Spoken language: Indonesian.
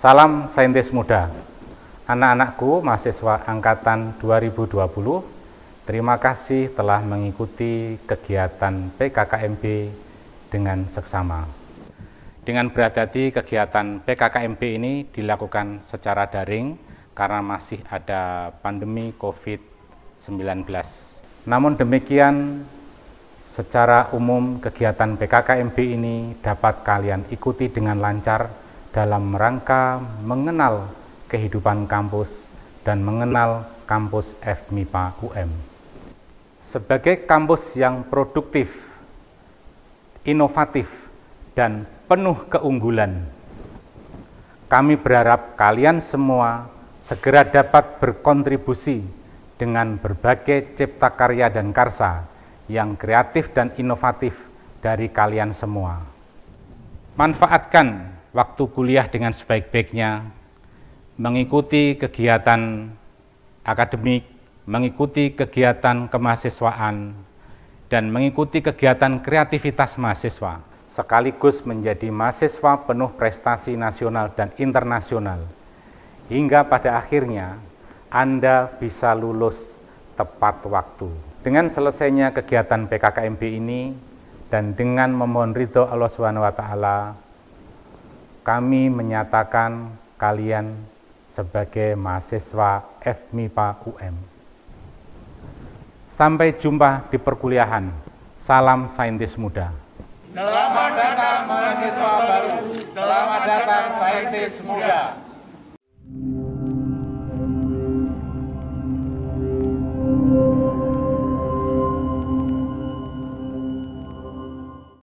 Salam saintis muda. Anak-anakku mahasiswa angkatan 2020, terima kasih telah mengikuti kegiatan PKKMB dengan seksama. Dengan berada hati kegiatan PKKMB ini dilakukan secara daring karena masih ada pandemi COVID-19. Namun demikian, secara umum kegiatan PKKMB ini dapat kalian ikuti dengan lancar dalam rangka mengenal kehidupan kampus dan mengenal kampus FMIPA UM. Sebagai kampus yang produktif, inovatif, dan penuh keunggulan, kami berharap kalian semua segera dapat berkontribusi dengan berbagai cipta karya dan karsa yang kreatif dan inovatif dari kalian semua. Manfaatkan waktu kuliah dengan sebaik-baiknya, mengikuti kegiatan akademik, mengikuti kegiatan kemahasiswaan, dan mengikuti kegiatan kreativitas mahasiswa, sekaligus menjadi mahasiswa penuh prestasi nasional dan internasional. Hingga pada akhirnya, Anda bisa lulus tepat waktu. Dengan selesainya kegiatan PKKMB ini, dan dengan memohon ridho Allah Swt, kami menyatakan kalian sebagai mahasiswa FMIPA UM. Sampai jumpa di perkuliahan. Salam saintis muda. Selamat datang mahasiswa baru. Selamat datang saintis muda.